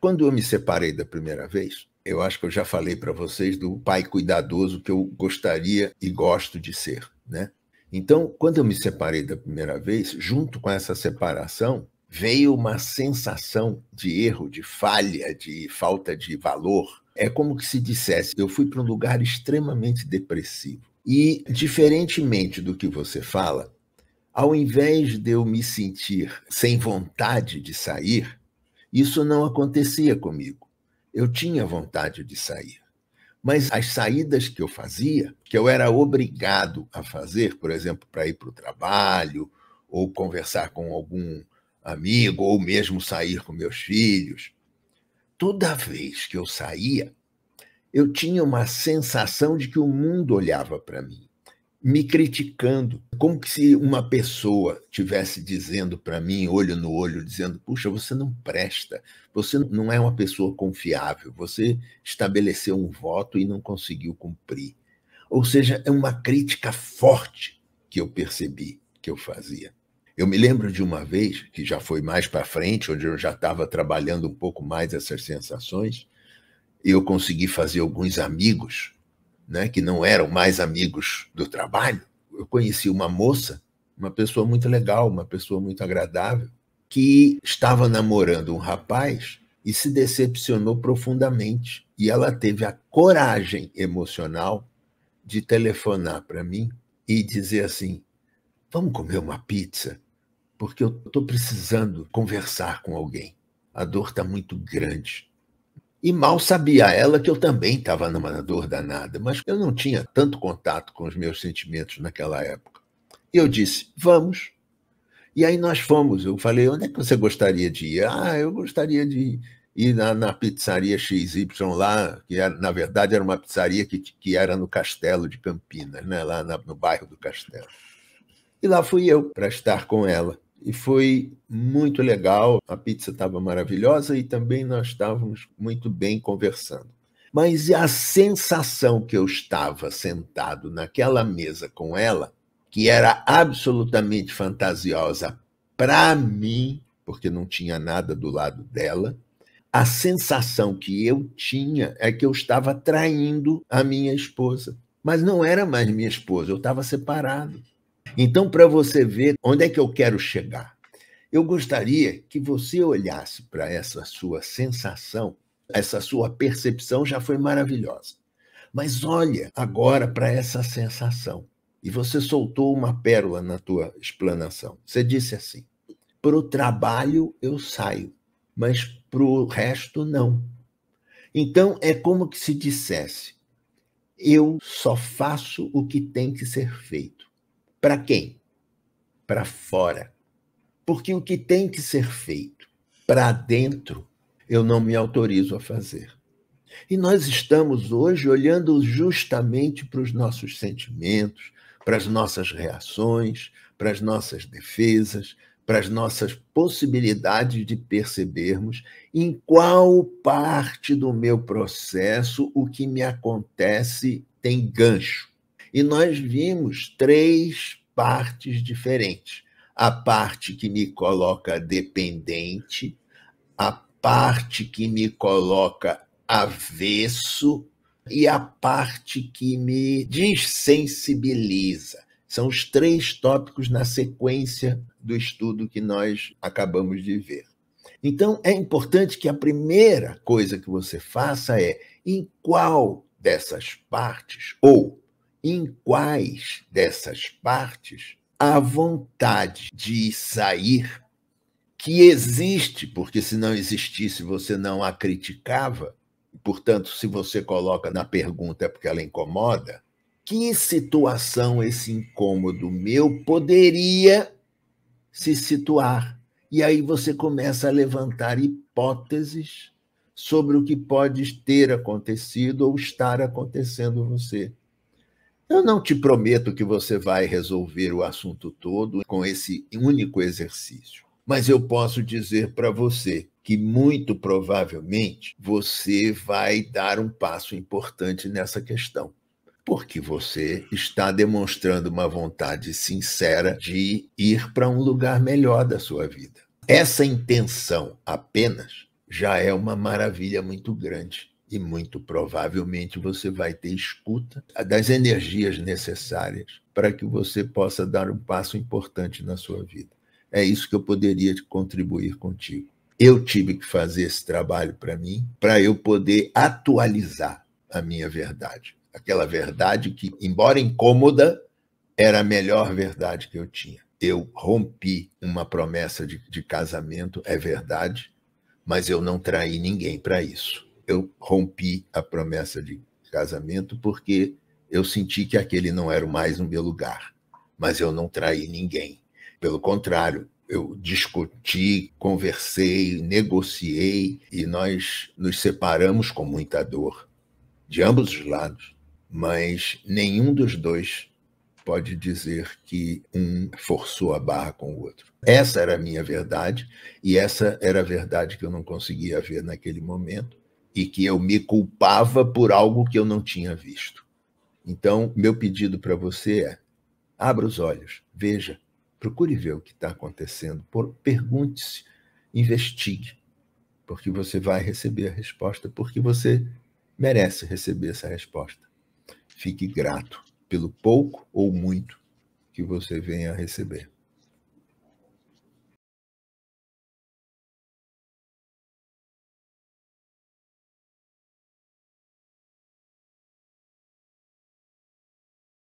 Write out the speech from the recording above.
Quando eu me separei da primeira vez, eu acho que eu já falei para vocês do pai cuidadoso que eu gostaria e gosto de ser, né? Então, quando eu me separei da primeira vez, junto com essa separação, veio uma sensação de erro, de falha, de falta de valor. É como que se dissesse: eu fui para um lugar extremamente depressivo. E, diferentemente do que você fala, ao invés de eu me sentir sem vontade de sair, isso não acontecia comigo. Eu tinha vontade de sair. Mas as saídas que eu fazia, que eu era obrigado a fazer, por exemplo, para ir para o trabalho, ou conversar com algum amigo, ou mesmo sair com meus filhos, toda vez que eu saía, eu tinha uma sensação de que o mundo olhava para mim me criticando, como que se uma pessoa tivesse dizendo para mim, olho no olho, dizendo: "Puxa, você não presta, você não é uma pessoa confiável, você estabeleceu um voto e não conseguiu cumprir". Ou seja, é uma crítica forte que eu percebi que eu fazia. Eu me lembro de uma vez, que já foi mais para frente, onde eu já estava trabalhando um pouco mais essas sensações, eu consegui fazer alguns amigos né, que não eram mais amigos do trabalho, eu conheci uma moça, uma pessoa muito legal, uma pessoa muito agradável, que estava namorando um rapaz e se decepcionou profundamente. E ela teve a coragem emocional de telefonar para mim e dizer assim: vamos comer uma pizza, porque eu estou precisando conversar com alguém. A dor está muito grande. E mal sabia ela que eu também estava numa dor danada, mas eu não tinha tanto contato com os meus sentimentos naquela época. E eu disse: vamos. E aí nós fomos. Eu falei: onde é que você gostaria de ir? Ah, eu gostaria de ir na, na pizzaria XY lá, que era, na verdade era uma pizzaria que, que era no Castelo de Campinas, né? lá na, no bairro do Castelo. E lá fui eu para estar com ela e foi muito legal. A pizza estava maravilhosa e também nós estávamos muito bem conversando. Mas a sensação que eu estava sentado naquela mesa com ela, que era absolutamente fantasiosa para mim, porque não tinha nada do lado dela, a sensação que eu tinha é que eu estava traindo a minha esposa. Mas não era mais minha esposa, eu estava separado. Então, para você ver onde é que eu quero chegar, eu gostaria que você olhasse para essa sua sensação, essa sua percepção já foi maravilhosa. Mas olha agora para essa sensação. E você soltou uma pérola na tua explanação. Você disse assim: para o trabalho eu saio, mas para o resto não. Então é como que se dissesse: eu só faço o que tem que ser feito. Para quem? Para fora. Porque o que tem que ser feito para dentro, eu não me autorizo a fazer. E nós estamos hoje olhando justamente para os nossos sentimentos, para as nossas reações, para as nossas defesas, para as nossas possibilidades de percebermos em qual parte do meu processo o que me acontece tem gancho. E nós vimos três partes diferentes: a parte que me coloca dependente, a parte que me coloca avesso e a parte que me dessensibiliza. São os três tópicos na sequência do estudo que nós acabamos de ver. Então, é importante que a primeira coisa que você faça é em qual dessas partes, ou em quais dessas partes há vontade de sair, que existe, porque se não existisse você não a criticava, portanto, se você coloca na pergunta é porque ela incomoda, que situação esse incômodo meu poderia se situar? E aí você começa a levantar hipóteses sobre o que pode ter acontecido ou estar acontecendo você. Eu não te prometo que você vai resolver o assunto todo com esse único exercício, mas eu posso dizer para você que muito provavelmente você vai dar um passo importante nessa questão, porque você está demonstrando uma vontade sincera de ir para um lugar melhor da sua vida. Essa intenção apenas já é uma maravilha muito grande e muito provavelmente você vai ter escuta das energias necessárias para que você possa dar um passo importante na sua vida. É isso que eu poderia contribuir contigo. Eu tive que fazer esse trabalho para mim, para eu poder atualizar a minha verdade. Aquela verdade que, embora incômoda, era a melhor verdade que eu tinha. Eu rompi uma promessa de, de casamento, é verdade, mas eu não traí ninguém para isso eu rompi a promessa de casamento porque eu senti que aquele não era mais o meu lugar, mas eu não traí ninguém. Pelo contrário, eu discuti, conversei, negociei e nós nos separamos com muita dor, de ambos os lados, mas nenhum dos dois pode dizer que um forçou a barra com o outro. Essa era a minha verdade e essa era a verdade que eu não conseguia ver naquele momento e que eu me culpava por algo que eu não tinha visto. Então, meu pedido para você é: abra os olhos, veja, procure ver o que está acontecendo, pergunte-se, investigue, porque você vai receber a resposta, porque você merece receber essa resposta. Fique grato pelo pouco ou muito que você venha a receber.